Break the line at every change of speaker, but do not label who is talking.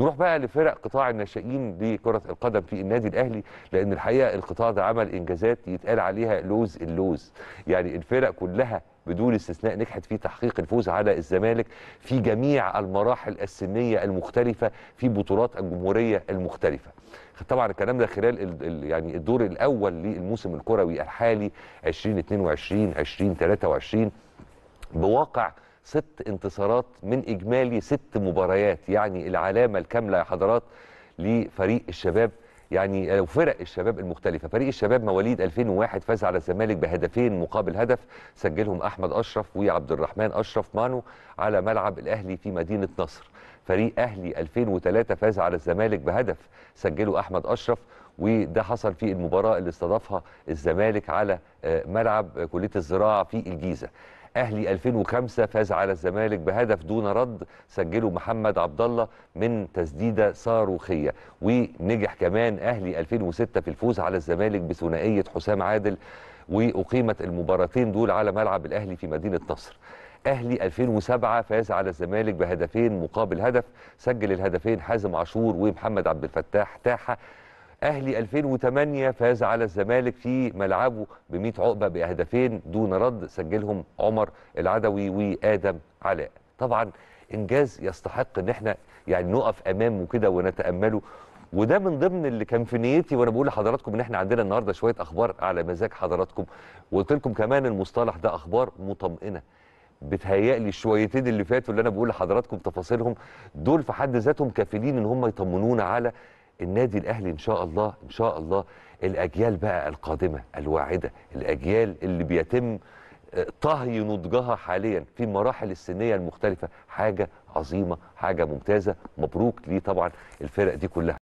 نروح بقى لفرق قطاع الناشئين لكرة القدم في النادي الأهلي لأن الحقيقة القطاع ده عمل إنجازات يتقال عليها لوز اللوز يعني الفرق كلها بدون استثناء نجحت في تحقيق الفوز على الزمالك في جميع المراحل السنيه المختلفه في بطولات الجمهوريه المختلفه. طبعا الكلام ده خلال يعني الدور الاول للموسم الكروي الحالي 2022 2023 بواقع ست انتصارات من اجمالي ست مباريات يعني العلامه الكامله يا حضرات لفريق الشباب يعني او فرق الشباب المختلفه فريق الشباب مواليد 2001 فاز على الزمالك بهدفين مقابل هدف سجلهم احمد اشرف وعبد الرحمن اشرف مانو على ملعب الاهلي في مدينه نصر فريق اهلي 2003 فاز على الزمالك بهدف سجله احمد اشرف وده حصل في المباراه اللي استضافها الزمالك على آه، ملعب كليه الزراعه في الجيزه اهلي 2005 فاز على الزمالك بهدف دون رد سجله محمد عبد الله من تسديده صاروخيه ونجح كمان اهلي 2006 في الفوز على الزمالك بثنائيه حسام عادل واقيمت المباراتين دول على ملعب الاهلي في مدينه نصر اهلي 2007 فاز على الزمالك بهدفين مقابل هدف سجل الهدفين حازم عاشور ومحمد عبد الفتاح تاحه أهلي 2008 فاز على الزمالك في ملعبه ب 100 عقبة بهدفين دون رد سجلهم عمر العدوي وآدم علاء طبعا إنجاز يستحق إن احنا يعني نقف أمامه كده ونتأمله وده من ضمن اللي كان في نيتي وانا بقول لحضراتكم ان احنا عندنا النهارده شويه اخبار على مزاج حضراتكم وقلت لكم كمان المصطلح ده اخبار مطمئنه بتهيألي الشويتين اللي فاتوا اللي انا بقول لحضراتكم تفاصيلهم دول في حد ذاتهم كافلين ان هم يطمنونا على النادي الاهلي ان شاء الله ان شاء الله الاجيال بقى القادمه الواعده الاجيال اللي بيتم آه، طهي نضجها حاليا في المراحل السنيه المختلفه حاجه عظيمه حاجه ممتازه مبروك ليه طبعا الفرق دي كلها